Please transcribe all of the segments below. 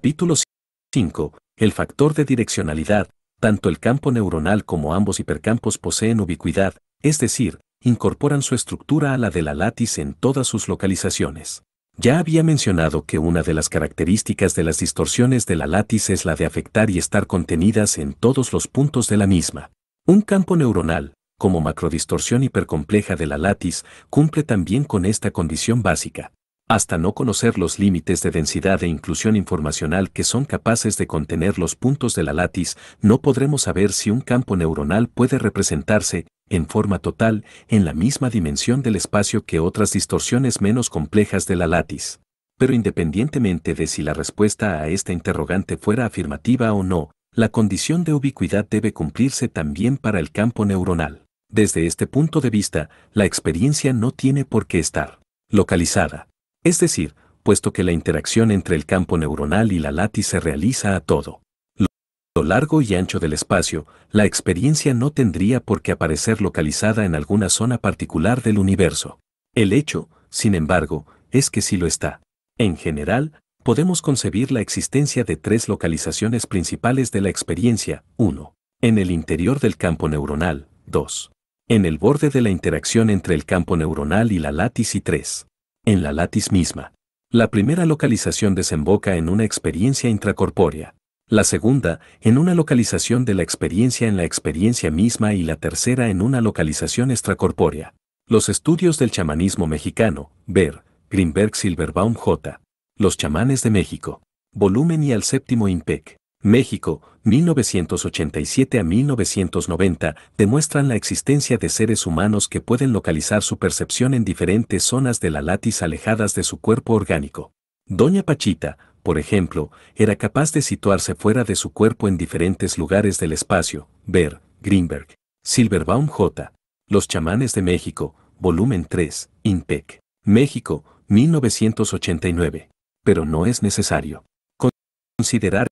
Capítulo 5. El factor de direccionalidad. Tanto el campo neuronal como ambos hipercampos poseen ubicuidad, es decir, incorporan su estructura a la de la látis en todas sus localizaciones. Ya había mencionado que una de las características de las distorsiones de la látis es la de afectar y estar contenidas en todos los puntos de la misma. Un campo neuronal, como macrodistorsión hipercompleja de la látis, cumple también con esta condición básica hasta no conocer los límites de densidad e inclusión informacional que son capaces de contener los puntos de la látiz, no podremos saber si un campo neuronal puede representarse, en forma total, en la misma dimensión del espacio que otras distorsiones menos complejas de la látiz. Pero independientemente de si la respuesta a esta interrogante fuera afirmativa o no, la condición de ubicuidad debe cumplirse también para el campo neuronal. Desde este punto de vista, la experiencia no tiene por qué estar localizada es decir, puesto que la interacción entre el campo neuronal y la látis se realiza a todo lo largo y ancho del espacio, la experiencia no tendría por qué aparecer localizada en alguna zona particular del universo. El hecho, sin embargo, es que sí lo está. En general, podemos concebir la existencia de tres localizaciones principales de la experiencia. 1. En el interior del campo neuronal. 2. En el borde de la interacción entre el campo neuronal y la látis; y 3 en la latis misma. La primera localización desemboca en una experiencia intracorpórea. La segunda, en una localización de la experiencia en la experiencia misma y la tercera en una localización extracorpórea. Los estudios del chamanismo mexicano, Ver, Greenberg Silverbaum J. Los chamanes de México. Volumen y al séptimo Impec. México, 1987 a 1990, demuestran la existencia de seres humanos que pueden localizar su percepción en diferentes zonas de la látiz alejadas de su cuerpo orgánico. Doña Pachita, por ejemplo, era capaz de situarse fuera de su cuerpo en diferentes lugares del espacio, ver, Greenberg, Silverbaum J. Los chamanes de México, volumen 3, INPEC. México, 1989. Pero no es necesario considerar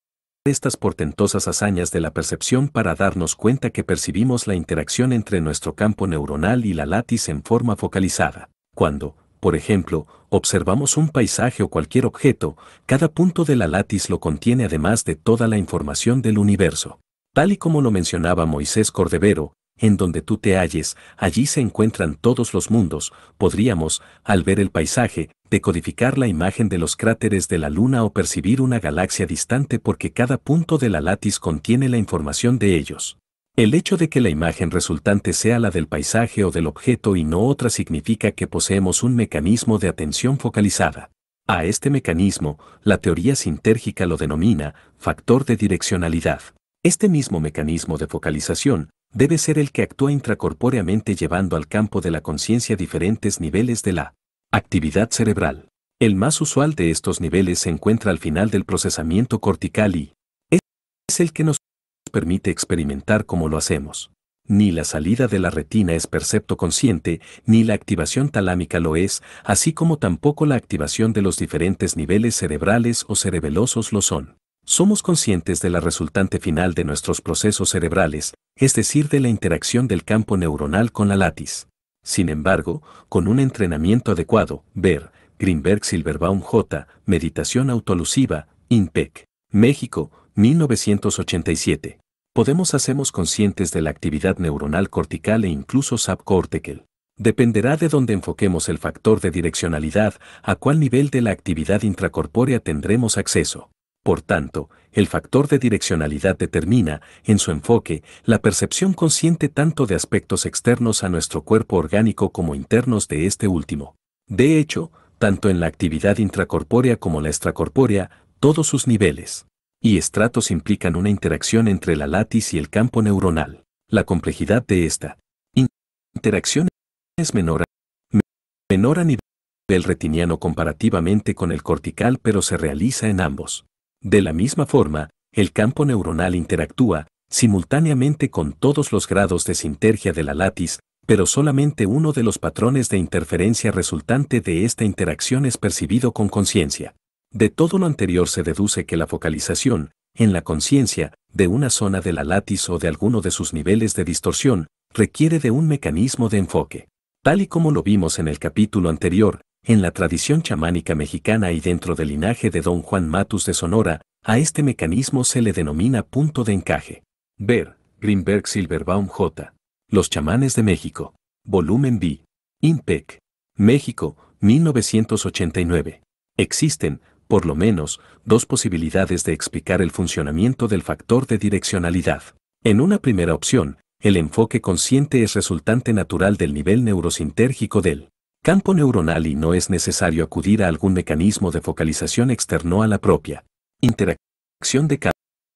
estas portentosas hazañas de la percepción para darnos cuenta que percibimos la interacción entre nuestro campo neuronal y la látiz en forma focalizada. Cuando, por ejemplo, observamos un paisaje o cualquier objeto, cada punto de la látiz lo contiene además de toda la información del universo. Tal y como lo mencionaba Moisés Cordevero, en donde tú te halles, allí se encuentran todos los mundos, podríamos, al ver el paisaje, decodificar la imagen de los cráteres de la Luna o percibir una galaxia distante porque cada punto de la látiz contiene la información de ellos. El hecho de que la imagen resultante sea la del paisaje o del objeto y no otra significa que poseemos un mecanismo de atención focalizada. A este mecanismo, la teoría sintérgica lo denomina factor de direccionalidad. Este mismo mecanismo de focalización debe ser el que actúa intracorpóreamente llevando al campo de la conciencia diferentes niveles de la Actividad cerebral. El más usual de estos niveles se encuentra al final del procesamiento cortical y es el que nos permite experimentar cómo lo hacemos. Ni la salida de la retina es percepto consciente, ni la activación talámica lo es, así como tampoco la activación de los diferentes niveles cerebrales o cerebelosos lo son. Somos conscientes de la resultante final de nuestros procesos cerebrales, es decir, de la interacción del campo neuronal con la látis. Sin embargo, con un entrenamiento adecuado, ver, Greenberg Silverbaum J., Meditación Autolusiva, INPEC, México, 1987. Podemos hacernos conscientes de la actividad neuronal cortical e incluso subcortical. Dependerá de dónde enfoquemos el factor de direccionalidad, a cuál nivel de la actividad intracorpórea tendremos acceso. Por tanto, el factor de direccionalidad determina, en su enfoque, la percepción consciente tanto de aspectos externos a nuestro cuerpo orgánico como internos de este último. De hecho, tanto en la actividad intracorpórea como la extracorpórea, todos sus niveles y estratos implican una interacción entre la latis y el campo neuronal. La complejidad de esta interacción es menor a, menor a nivel retiniano comparativamente con el cortical, pero se realiza en ambos. De la misma forma, el campo neuronal interactúa simultáneamente con todos los grados de sintergia de la látis, pero solamente uno de los patrones de interferencia resultante de esta interacción es percibido con conciencia. De todo lo anterior se deduce que la focalización, en la conciencia, de una zona de la látis o de alguno de sus niveles de distorsión, requiere de un mecanismo de enfoque. Tal y como lo vimos en el capítulo anterior, en la tradición chamánica mexicana y dentro del linaje de Don Juan Matus de Sonora, a este mecanismo se le denomina punto de encaje. Ver, Greenberg Silverbaum J. Los chamanes de México. Volumen B. INPEC. México, 1989. Existen, por lo menos, dos posibilidades de explicar el funcionamiento del factor de direccionalidad. En una primera opción, el enfoque consciente es resultante natural del nivel neurosinérgico del campo neuronal y no es necesario acudir a algún mecanismo de focalización externo a la propia interacción de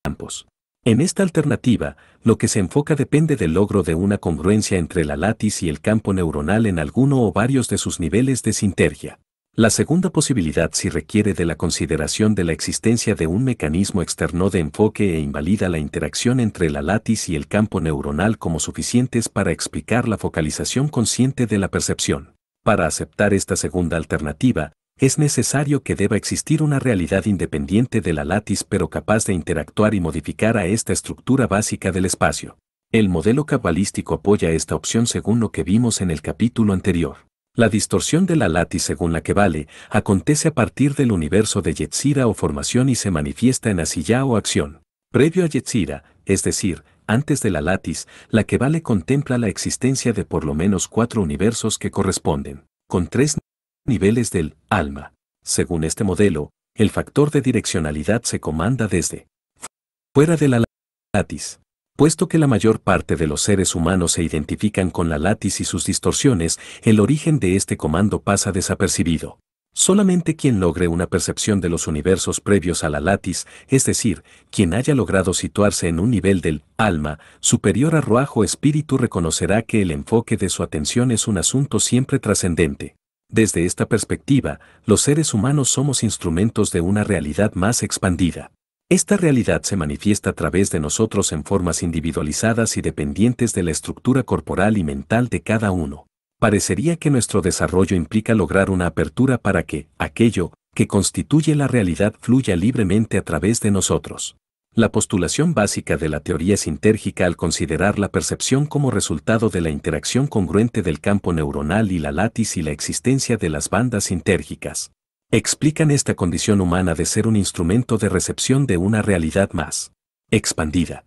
campos. En esta alternativa, lo que se enfoca depende del logro de una congruencia entre la látice y el campo neuronal en alguno o varios de sus niveles de sintergia. La segunda posibilidad sí requiere de la consideración de la existencia de un mecanismo externo de enfoque e invalida la interacción entre la látice y el campo neuronal como suficientes para explicar la focalización consciente de la percepción. Para aceptar esta segunda alternativa, es necesario que deba existir una realidad independiente de la latis, pero capaz de interactuar y modificar a esta estructura básica del espacio. El modelo cabalístico apoya esta opción según lo que vimos en el capítulo anterior. La distorsión de la latis según la que vale acontece a partir del universo de Yetzira o formación y se manifiesta en Asiya o acción. Previo a Yetzira, es decir, antes de la latis, la que vale contempla la existencia de por lo menos cuatro universos que corresponden, con tres niveles del alma. Según este modelo, el factor de direccionalidad se comanda desde fuera de la latis. Puesto que la mayor parte de los seres humanos se identifican con la latis y sus distorsiones, el origen de este comando pasa desapercibido. Solamente quien logre una percepción de los universos previos a la latis, es decir, quien haya logrado situarse en un nivel del alma superior a Ruajo espíritu reconocerá que el enfoque de su atención es un asunto siempre trascendente. Desde esta perspectiva, los seres humanos somos instrumentos de una realidad más expandida. Esta realidad se manifiesta a través de nosotros en formas individualizadas y dependientes de la estructura corporal y mental de cada uno parecería que nuestro desarrollo implica lograr una apertura para que aquello que constituye la realidad fluya libremente a través de nosotros. La postulación básica de la teoría sintérgica al considerar la percepción como resultado de la interacción congruente del campo neuronal y la látis y la existencia de las bandas sintérgicas explican esta condición humana de ser un instrumento de recepción de una realidad más expandida.